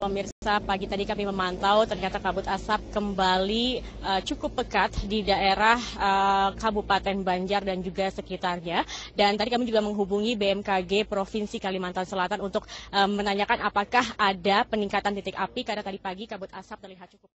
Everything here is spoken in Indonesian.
Pemirsa, pagi tadi kami memantau ternyata kabut asap kembali uh, cukup pekat di daerah uh, Kabupaten Banjar dan juga sekitarnya. Dan tadi kami juga menghubungi BMKG Provinsi Kalimantan Selatan untuk uh, menanyakan apakah ada peningkatan titik api karena tadi pagi kabut asap terlihat cukup.